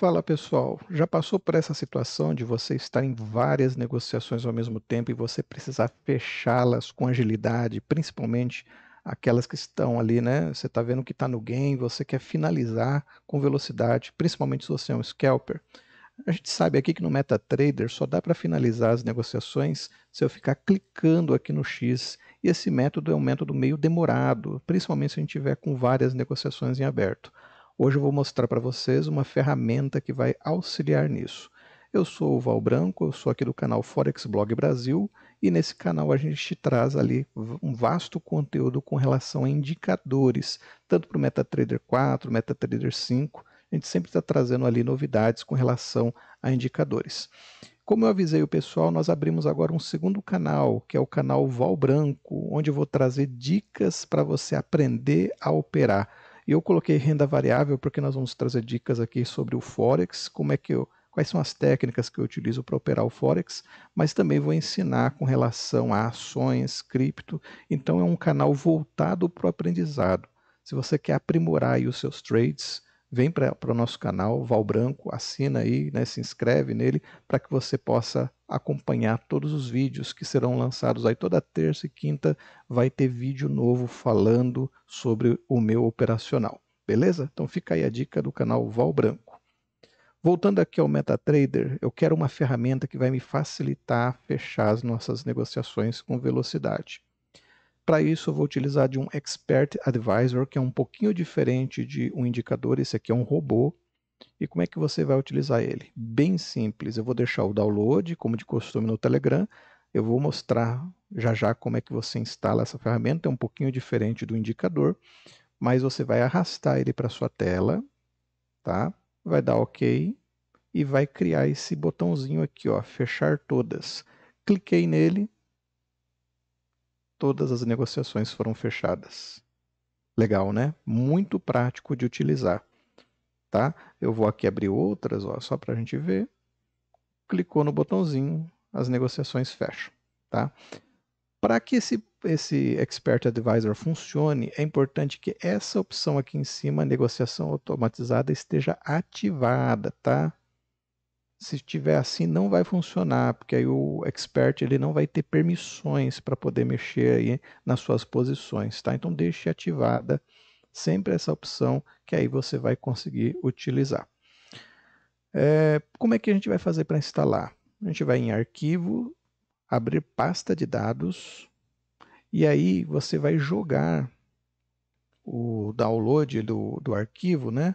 Fala pessoal, já passou por essa situação de você estar em várias negociações ao mesmo tempo e você precisar fechá-las com agilidade, principalmente aquelas que estão ali, né? Você está vendo que está no game, você quer finalizar com velocidade, principalmente se você é um scalper. A gente sabe aqui que no MetaTrader só dá para finalizar as negociações se eu ficar clicando aqui no X, e esse método é um método meio demorado, principalmente se a gente tiver com várias negociações em aberto. Hoje eu vou mostrar para vocês uma ferramenta que vai auxiliar nisso. Eu sou o Val Branco, eu sou aqui do canal Forex Blog Brasil e nesse canal a gente traz ali um vasto conteúdo com relação a indicadores, tanto para o MetaTrader 4, MetaTrader 5, a gente sempre está trazendo ali novidades com relação a indicadores. Como eu avisei o pessoal, nós abrimos agora um segundo canal, que é o canal Val Branco, onde eu vou trazer dicas para você aprender a operar eu coloquei renda variável porque nós vamos trazer dicas aqui sobre o Forex, como é que eu, quais são as técnicas que eu utilizo para operar o Forex, mas também vou ensinar com relação a ações, cripto. Então é um canal voltado para o aprendizado. Se você quer aprimorar os seus trades, vem para o nosso canal Val Branco, assina aí, né, se inscreve nele para que você possa acompanhar todos os vídeos que serão lançados aí toda terça e quinta vai ter vídeo novo falando sobre o meu operacional. Beleza? Então fica aí a dica do canal Val Branco. Voltando aqui ao MetaTrader, eu quero uma ferramenta que vai me facilitar fechar as nossas negociações com velocidade. Para isso, eu vou utilizar de um Expert Advisor, que é um pouquinho diferente de um indicador. Esse aqui é um robô. E como é que você vai utilizar ele? Bem simples. Eu vou deixar o download, como de costume no Telegram. Eu vou mostrar já já como é que você instala essa ferramenta. É um pouquinho diferente do indicador, mas você vai arrastar ele para sua tela, tá? Vai dar OK e vai criar esse botãozinho aqui, ó, fechar todas. Cliquei nele, todas as negociações foram fechadas. Legal, né? Muito prático de utilizar. Tá? Eu vou aqui abrir outras, ó, só para a gente ver. Clicou no botãozinho, as negociações fecham. Tá? Para que esse, esse Expert Advisor funcione, é importante que essa opção aqui em cima, negociação automatizada, esteja ativada, tá? se estiver assim não vai funcionar, porque aí o expert ele não vai ter permissões para poder mexer aí nas suas posições, tá? Então deixe ativada sempre essa opção que aí você vai conseguir utilizar. É, como é que a gente vai fazer para instalar? A gente vai em arquivo, abrir pasta de dados e aí você vai jogar o download do, do arquivo, né?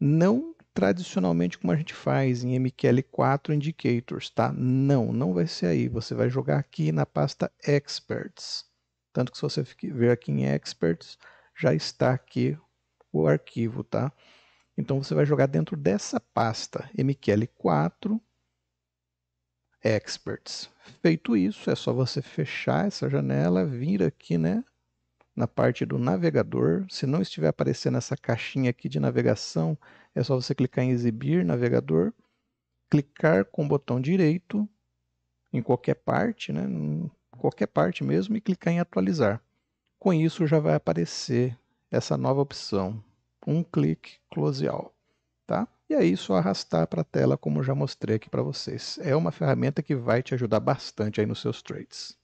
Não tradicionalmente como a gente faz em MQL4 Indicators, tá? Não, não vai ser aí. Você vai jogar aqui na pasta Experts. Tanto que se você ver aqui em Experts, já está aqui o arquivo, tá? Então você vai jogar dentro dessa pasta MQL4 Experts. Feito isso, é só você fechar essa janela, vir aqui, né? na parte do navegador. Se não estiver aparecendo essa caixinha aqui de navegação, é só você clicar em exibir navegador, clicar com o botão direito em qualquer parte, né, qualquer parte mesmo, e clicar em atualizar. Com isso já vai aparecer essa nova opção, um clique close all, tá? E aí só arrastar para a tela como já mostrei aqui para vocês. É uma ferramenta que vai te ajudar bastante aí nos seus trades.